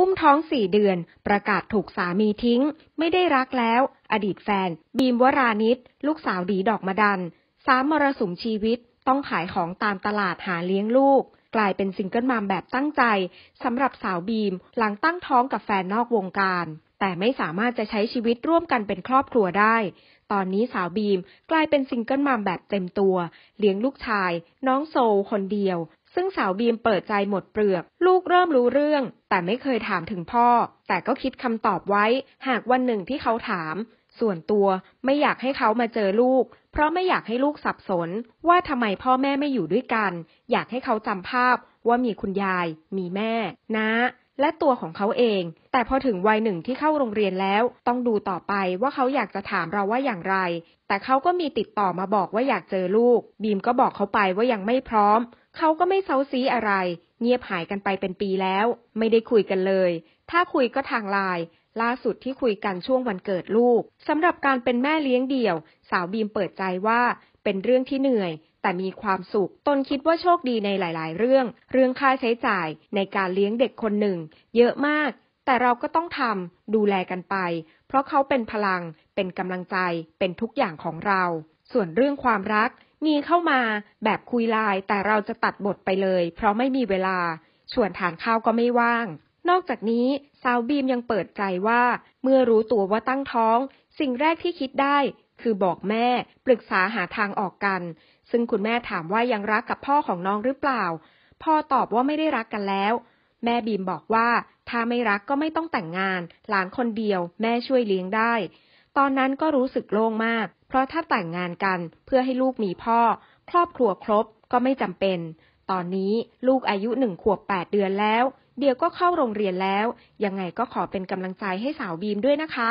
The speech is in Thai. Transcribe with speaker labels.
Speaker 1: อุ้มท้องสี่เดือน ประกาศถูกสามีทิ้ง ไม่ได้รักแล้ว อดีตแฟน บีมวรานิชลูกสาวดีดอกมะดัน สามมรสุมชีวิต ต้องขายของตามตลาดหาเลี้ยงลูก กลายเป็นซิงเกิลมัมแบบตั้งใจ สำหรับสาวบีม หลังตั้งท้องกับแฟนนอกวงการ แต่ไม่สามารถจะใช้ชีวิตร่วมกันเป็นครอบครัวได้ ตอนนี้สาวบีมกลายเป็นซิงเกิลมัมแบบเต็มตัว เลี้ยงลูกชาย น้องโซคนเดียวซึ่งสาวบีมเปิดใจหมดเปลือก ลูกเริ่มรู้เรื่อง แต่ไม่เคยถามถึงพ่อ แต่ก็คิดคำตอบไว้ หากวันหนึ่งที่เขาถาม ส่วนตัวไม่อยากให้เขามาเจอลูก เพราะไม่อยากให้ลูกสับสน ว่าทำไมพ่อแม่ไม่อยู่ด้วยกัน อยากให้เขาจำภาพว่ามีคุณยาย มีแม่ นะและตัวของเขาเอง แต่พอถึงวัยหนึ่งที่เข้าโรงเรียนแล้ว ต้องดูต่อไปว่าเขาอยากจะถามเราว่าอย่างไร แต่เขาก็มีติดต่อมาบอกว่าอยากเจอลูก บีมก็บอกเขาไปว่ายังไม่พร้อม เขาก็ไม่เซาซีอะไร เงียบหายกันไปเป็นปีแล้ว ไม่ได้คุยกันเลย ถ้าคุยก็ทางไลน์ล่าสุดที่คุยกันช่วงวันเกิดลูกสำหรับการเป็นแม่เลี้ยงเดี่ยว สาวบีมเปิดใจว่าเป็นเรื่องที่เหนื่อยแต่มีความสุข ตนคิดว่าโชคดีในหลายๆ เรื่อง เรื่องค่าใช้จ่ายในการเลี้ยงเด็กคนหนึ่ง เยอะมาก แต่เราก็ต้องทำดูแลกันไป เพราะเขาเป็นพลัง เป็นกำลังใจ เป็นทุกอย่างของเรา ส่วนเรื่องความรัก มีเข้ามาแบบคุยไลน์แต่เราจะตัดบทไปเลย เพราะไม่มีเวลาชวนทานข้าวก็ไม่ว่าง นอกจากนี้สาวบีมยังเปิดใจว่า เมื่อรู้ตัวว่าตั้งท้อง สิ่งแรกที่คิดได้คือบอกแม่ปรึกษาหาทางออกกัน ซึ่งคุณแม่ถามว่ายังรักกับพ่อของน้องหรือเปล่า พ่อตอบว่าไม่ได้รักกันแล้ว แม่บีมบอกว่า ถ้าไม่รักก็ไม่ต้องแต่งงาน หลานคนเดียวแม่ช่วยเลี้ยงได้ ตอนนั้นก็รู้สึกโล่งมาก เพราะถ้าแต่งงานกันเพื่อให้ลูกมีพ่อ ครอบครัวครบก็ไม่จำเป็น ตอนนี้ลูกอายุหนึ่งขวบแปดเดือนแล้วเดียวก็เข้าโรงเรียนแล้ว ยังไงก็ขอเป็นกำลังใจให้สาวบีมด้วยนะคะ